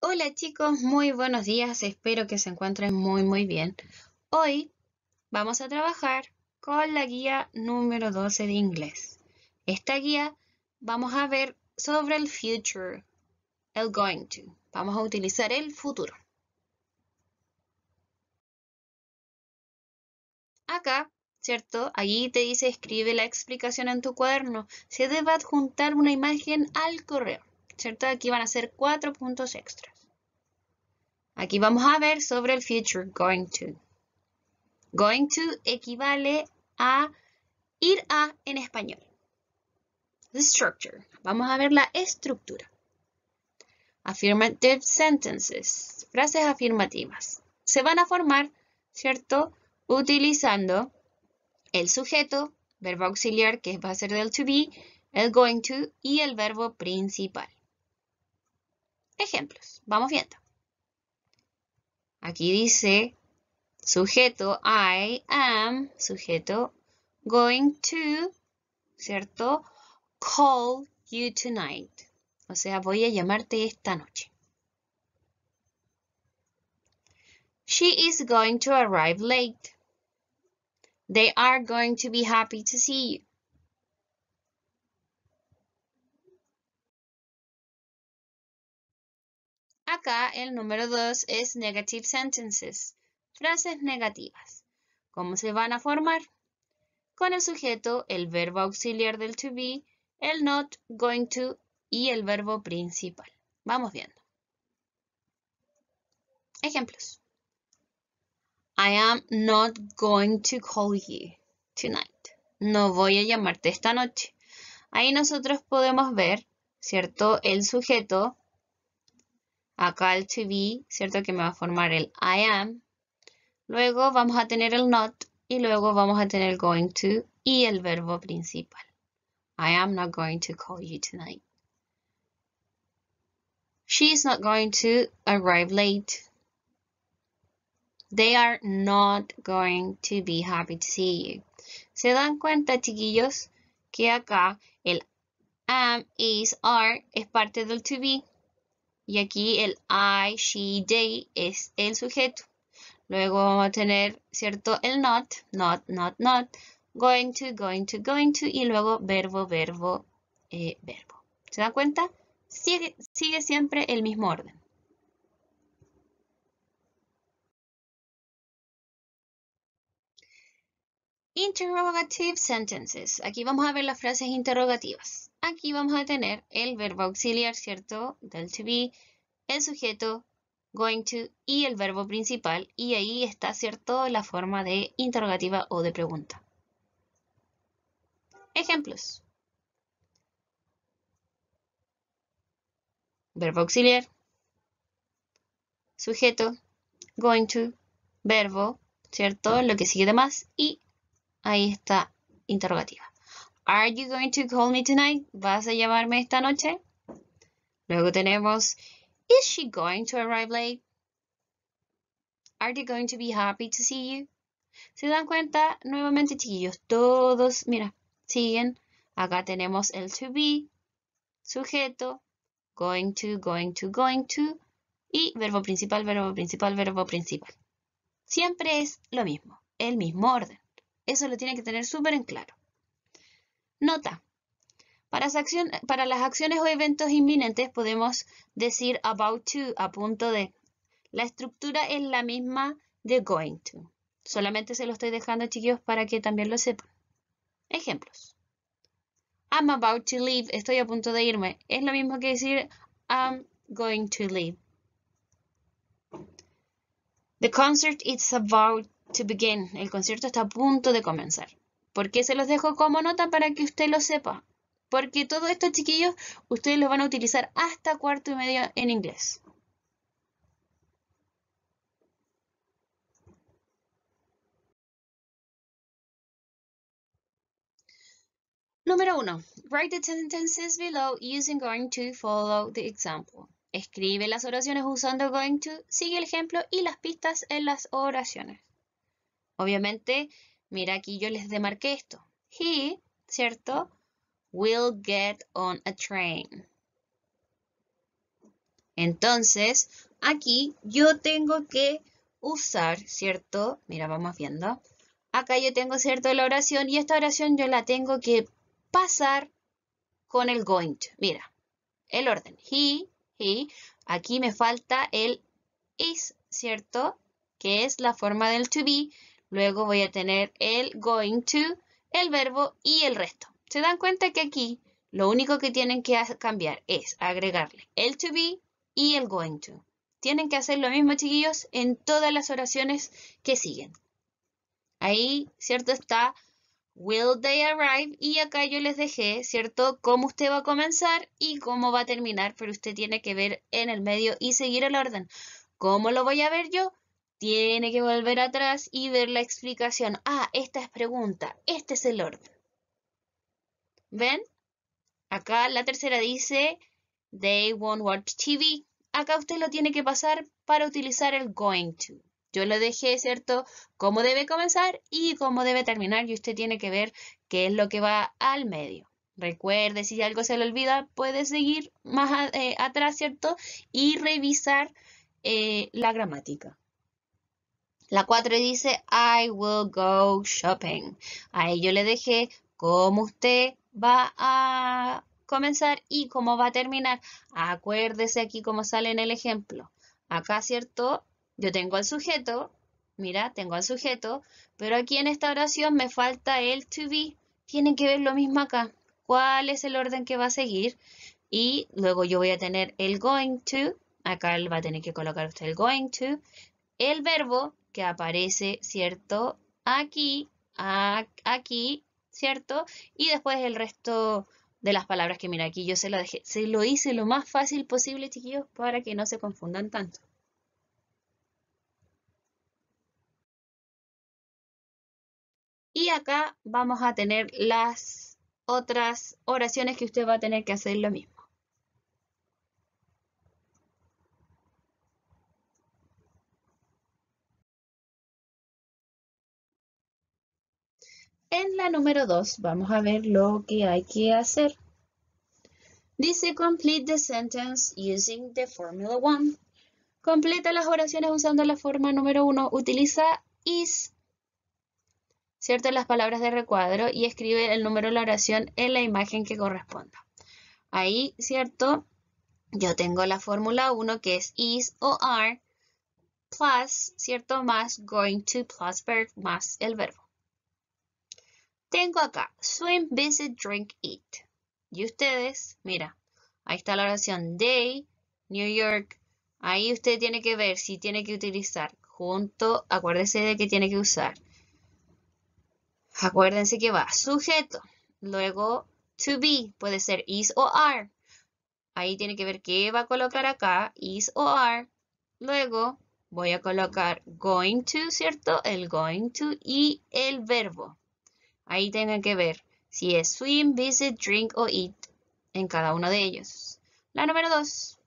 Hola chicos, muy buenos días, espero que se encuentren muy muy bien. Hoy vamos a trabajar con la guía número 12 de inglés. Esta guía vamos a ver sobre el future, el going to. Vamos a utilizar el futuro. Acá, ¿cierto? Allí te dice escribe la explicación en tu cuaderno. Se debe adjuntar una imagen al correo. ¿cierto? Aquí van a ser cuatro puntos extras. Aquí vamos a ver sobre el future going to. Going to equivale a ir a en español. The structure. Vamos a ver la estructura. Affirmative sentences. Frases afirmativas. Se van a formar, ¿cierto? Utilizando el sujeto, verbo auxiliar que va a ser del to be, el going to y el verbo principal. Ejemplos, vamos viendo. Aquí dice sujeto I am, sujeto going to, ¿cierto? Call you tonight. O sea, voy a llamarte esta noche. She is going to arrive late. They are going to be happy to see you. Acá el número 2 es negative sentences, frases negativas. ¿Cómo se van a formar? Con el sujeto, el verbo auxiliar del to be, el not, going to y el verbo principal. Vamos viendo. Ejemplos. I am not going to call you tonight. No voy a llamarte esta noche. Ahí nosotros podemos ver, ¿cierto? El sujeto acá el to be, ¿cierto? Que me va a formar el I am. Luego vamos a tener el not y luego vamos a tener going to y el verbo principal. I am not going to call you tonight. She is not going to arrive late. They are not going to be happy to see you. ¿Se dan cuenta, chiquillos, que acá el am, is, are es parte del to be? Y aquí el I, she, they es el sujeto. Luego vamos a tener, ¿cierto? El not, not, not, not. Going to, going to, going to. Y luego verbo, verbo, eh, verbo. ¿Se dan cuenta? Sigue, sigue siempre el mismo orden. Interrogative sentences. Aquí vamos a ver las frases interrogativas. Aquí vamos a tener el verbo auxiliar, ¿cierto? Del to be, el sujeto, going to y el verbo principal. Y ahí está, ¿cierto? La forma de interrogativa o de pregunta. Ejemplos. Verbo auxiliar. Sujeto. Going to. Verbo. ¿Cierto? Lo que sigue de más. Y ahí está interrogativa. Are you going to call me tonight? ¿Vas a llamarme esta noche? Luego tenemos, Is she going to arrive late? Are they going to be happy to see you? ¿Se dan cuenta? Nuevamente, chiquillos, todos, mira, siguen. Acá tenemos el to be, sujeto, going to, going to, going to, y verbo principal, verbo principal, verbo principal. Siempre es lo mismo, el mismo orden. Eso lo tienen que tener súper en claro. Nota. Para, las acciones o eventos inminentes podemos decir about to, a punto de. La estructura es la misma de going to. Solamente se lo estoy dejando, chiquillos, para que también lo sepan. Ejemplos. I'm about to leave. Estoy a punto de irme. Es lo mismo que decir I'm going to leave. The concert is about to begin. El concierto está a punto de comenzar. ¿Por qué se los dejo como nota para que usted lo sepa? Porque todo esto, chiquillos, ustedes los van a utilizar hasta cuarto y medio en inglés. Número uno. Write the sentences below using going to follow the example. Escribe las oraciones usando going to, sigue el ejemplo y las pistas en las oraciones. Obviamente, Mira, aquí yo les demarqué esto. He, ¿cierto? Will get on a train. Entonces, aquí yo tengo que usar, ¿cierto? Mira, vamos viendo. Acá yo tengo, ¿cierto? La oración y esta oración yo la tengo que pasar con el going to. Mira, el orden. He, he. Aquí me falta el is, ¿cierto? Que es la forma del to be. Luego voy a tener el going to, el verbo y el resto. Se dan cuenta que aquí lo único que tienen que cambiar es agregarle el to be y el going to. Tienen que hacer lo mismo, chiquillos, en todas las oraciones que siguen. Ahí, ¿cierto? Está will they arrive y acá yo les dejé, ¿cierto? Cómo usted va a comenzar y cómo va a terminar, pero usted tiene que ver en el medio y seguir el orden. ¿Cómo lo voy a ver yo? Tiene que volver atrás y ver la explicación. Ah, esta es pregunta, este es el orden. ¿Ven? Acá la tercera dice, they won't watch TV. Acá usted lo tiene que pasar para utilizar el going to. Yo lo dejé, ¿cierto? Cómo debe comenzar y cómo debe terminar. Y usted tiene que ver qué es lo que va al medio. Recuerde, si algo se le olvida, puede seguir más eh, atrás, ¿cierto? Y revisar eh, la gramática. La 4 dice, I will go shopping. Ahí yo le dejé cómo usted va a comenzar y cómo va a terminar. Acuérdese aquí cómo sale en el ejemplo. Acá, ¿cierto? Yo tengo al sujeto, mira, tengo al sujeto, pero aquí en esta oración me falta el to be. Tienen que ver lo mismo acá. ¿Cuál es el orden que va a seguir? Y luego yo voy a tener el going to. Acá va a tener que colocar usted el going to. El verbo que aparece, ¿cierto? Aquí, aquí, ¿cierto? Y después el resto de las palabras que mira aquí yo se lo dejé, se lo hice lo más fácil posible, chiquillos, para que no se confundan tanto. Y acá vamos a tener las otras oraciones que usted va a tener que hacer lo mismo. En la número 2 vamos a ver lo que hay que hacer. Dice complete the sentence using the formula 1. Completa las oraciones usando la forma número 1. Utiliza is, ¿cierto? Las palabras de recuadro y escribe el número de la oración en la imagen que corresponda. Ahí, ¿cierto? Yo tengo la fórmula 1 que es is o are plus, ¿cierto? Más going to plus verb más el verbo. Tengo acá, swim, visit, drink, eat. Y ustedes, mira, ahí está la oración day, New York. Ahí usted tiene que ver si tiene que utilizar junto, acuérdense de que tiene que usar. Acuérdense que va sujeto, luego to be, puede ser is o are. Ahí tiene que ver qué va a colocar acá, is o are. Luego voy a colocar going to, ¿cierto? El going to y el verbo. Ahí tengan que ver si es swim, visit, drink o eat en cada uno de ellos. La número dos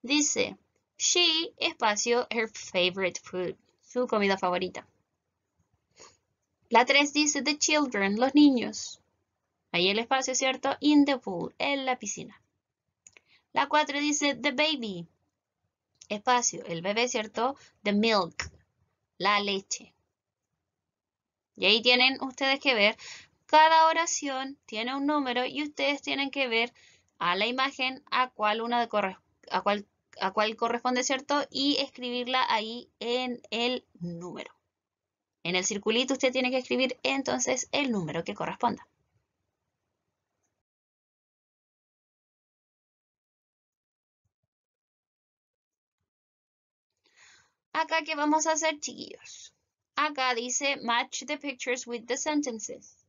dice, she, espacio, her favorite food, su comida favorita. La tres dice, the children, los niños. Ahí el espacio, ¿cierto? In the pool, en la piscina. La cuatro dice, the baby, espacio, el bebé, ¿cierto? The milk, la leche. Y ahí tienen ustedes que ver, cada oración tiene un número y ustedes tienen que ver a la imagen a cuál una a cuál, a cuál corresponde, ¿cierto? Y escribirla ahí en el número. En el circulito usted tiene que escribir entonces el número que corresponda. Acá, ¿qué vamos a hacer, chiquillos? Acá dice match the pictures with the sentences.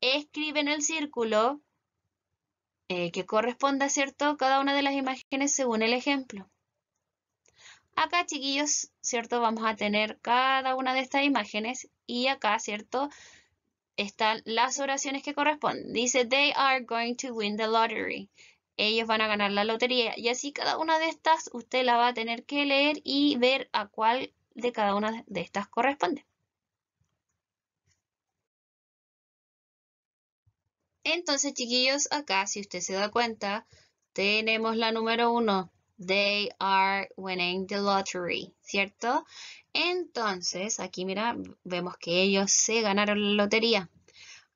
Escribe en el círculo eh, que corresponda, ¿cierto? Cada una de las imágenes según el ejemplo. Acá, chiquillos, ¿cierto? Vamos a tener cada una de estas imágenes y acá, ¿cierto? Están las oraciones que corresponden. Dice, they are going to win the lottery. Ellos van a ganar la lotería. Y así cada una de estas usted la va a tener que leer y ver a cuál de cada una de estas corresponde. Entonces, chiquillos, acá, si usted se da cuenta, tenemos la número uno. They are winning the lottery, ¿cierto? Entonces, aquí, mira, vemos que ellos se ganaron la lotería.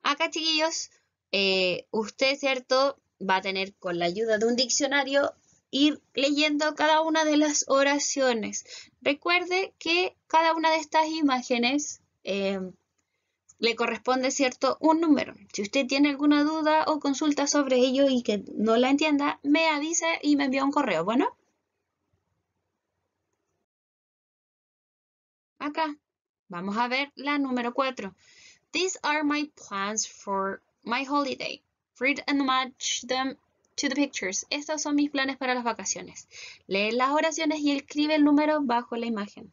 Acá, chiquillos, eh, usted, ¿cierto? Va a tener con la ayuda de un diccionario ir leyendo cada una de las oraciones. Recuerde que cada una de estas imágenes eh, le corresponde, ¿cierto?, un número. Si usted tiene alguna duda o consulta sobre ello y que no la entienda, me avisa y me envía un correo, ¿bueno? Acá, vamos a ver la número 4. These are my plans for my holiday. Read and match them to the pictures. Estos son mis planes para las vacaciones. Lee las oraciones y escribe el número bajo la imagen.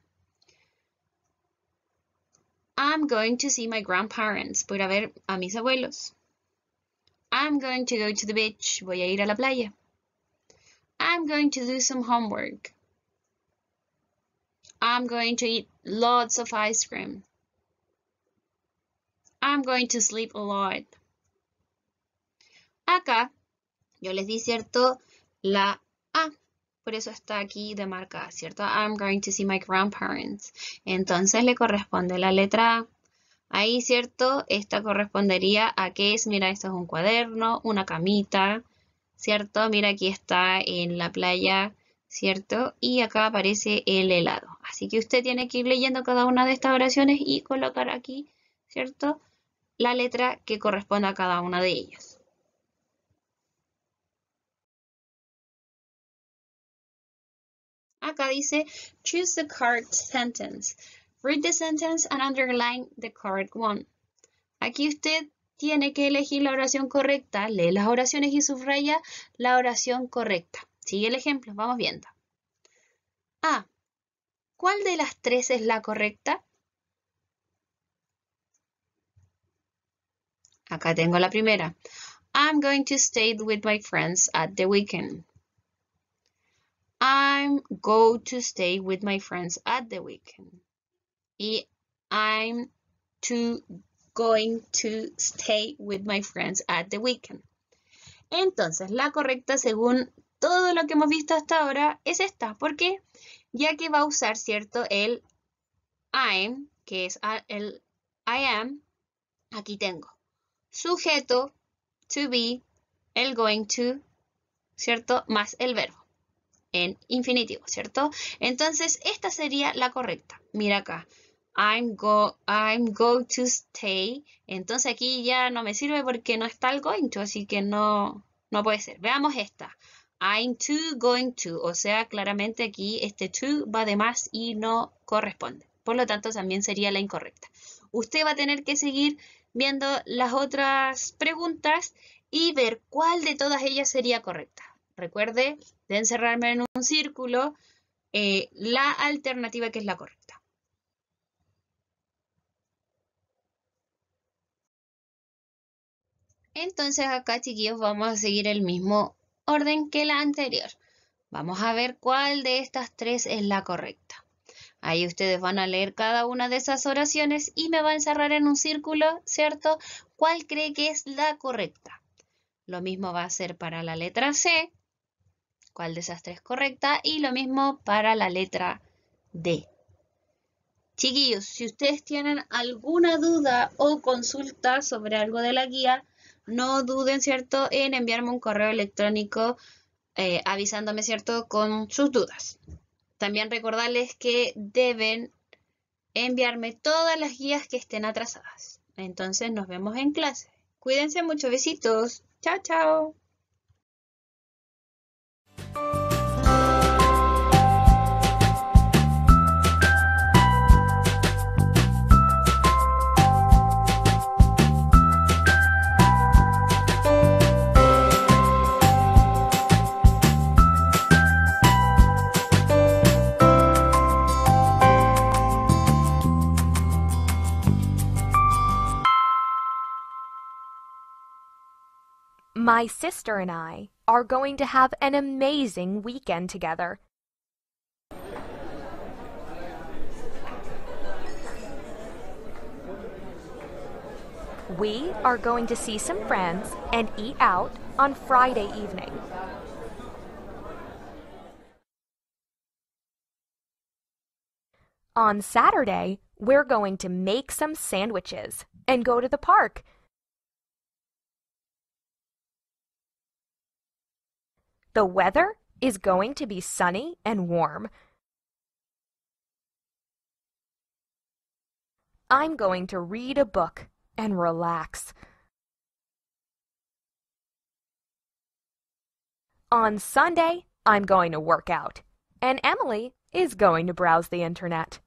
I'm going to see my grandparents. Voy a ver a mis abuelos. I'm going to go to the beach. Voy a ir a la playa. I'm going to do some homework. I'm going to eat lots of ice cream. I'm going to sleep a lot. Acá Yo les di, ¿cierto? La A. Por eso está aquí de marca, ¿cierto? I'm going to see my grandparents. Entonces le corresponde la letra A. Ahí, ¿cierto? Esta correspondería a qué es, mira, esto es un cuaderno, una camita, ¿cierto? Mira, aquí está en la playa, ¿cierto? Y acá aparece el helado. Así que usted tiene que ir leyendo cada una de estas oraciones y colocar aquí, ¿cierto? La letra que corresponde a cada una de ellas. Acá dice, choose the correct sentence. Read the sentence and underline the correct one. Aquí usted tiene que elegir la oración correcta, lee las oraciones y subraya la oración correcta. Sigue el ejemplo, vamos viendo. A. ¿Cuál de las tres es la correcta? Acá tengo la primera. I'm going to stay with my friends at the weekend. I'm going to stay with my friends at the weekend. Y I'm to going to stay with my friends at the weekend. Entonces, la correcta según todo lo que hemos visto hasta ahora es esta. ¿Por qué? Ya que va a usar, ¿cierto? El I'm, que es el I am. Aquí tengo sujeto, to be, el going to, ¿cierto? Más el verbo en infinitivo, ¿cierto? Entonces, esta sería la correcta. Mira acá. I'm go, I'm go to stay. Entonces aquí ya no me sirve porque no está el going to, así que no, no puede ser. Veamos esta. I'm to going to. O sea, claramente aquí este to va de más y no corresponde. Por lo tanto, también sería la incorrecta. Usted va a tener que seguir viendo las otras preguntas y ver cuál de todas ellas sería correcta. Recuerde de encerrarme en un círculo, eh, la alternativa que es la correcta. Entonces acá, chiquillos, vamos a seguir el mismo orden que la anterior. Vamos a ver cuál de estas tres es la correcta. Ahí ustedes van a leer cada una de esas oraciones y me va a encerrar en un círculo, ¿cierto? ¿Cuál cree que es la correcta? Lo mismo va a ser para la letra C, cuál de esas tres correcta. Y lo mismo para la letra D. Chiquillos, si ustedes tienen alguna duda o consulta sobre algo de la guía, no duden, ¿cierto?, en enviarme un correo electrónico eh, avisándome, ¿cierto?, con sus dudas. También recordarles que deben enviarme todas las guías que estén atrasadas. Entonces nos vemos en clase. Cuídense mucho, besitos. Chao, chao. My sister and I are going to have an amazing weekend together. We are going to see some friends and eat out on Friday evening. On Saturday, we're going to make some sandwiches and go to the park The weather is going to be sunny and warm. I'm going to read a book and relax. On Sunday, I'm going to work out, and Emily is going to browse the internet.